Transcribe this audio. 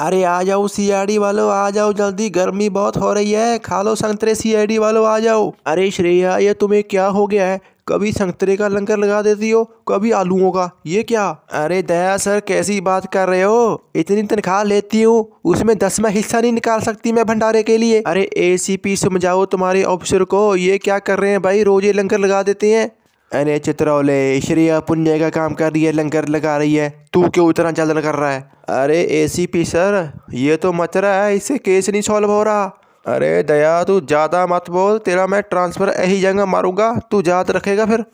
अरे आ जाओ सीआईडी वालों आ जाओ जल्दी गर्मी बहुत हो रही है खा लो संतरे सीआईडी वालों आ जाओ अरे श्रेया ये तुम्हें क्या हो गया है कभी संतरे का लंगर लगा देती हो कभी आलूओं का ये क्या अरे दया सर कैसी बात कर रहे हो इतनी तनख्वाह लेती हूँ उसमें दसवा हिस्सा नहीं निकाल सकती मैं भंडारे के लिए अरे एसीपी समझाओ तुम्हारे ऑफिसर को ये क्या कर रहे हैं भाई रोजे लंगर लगा देते हैं अरे चित्रौले श्रेया पुण्य का काम कर रही है लंगर लगा रही है तू क्यों इतना जलन कर रहा है अरे एसीपी सर ये तो मच रहा है इससे केस नहीं सॉल्व हो रहा अरे दया तू ज़्यादा मत बोल तेरा मैं ट्रांसफ़र यही जगह मारूंगा तू याद रखेगा फिर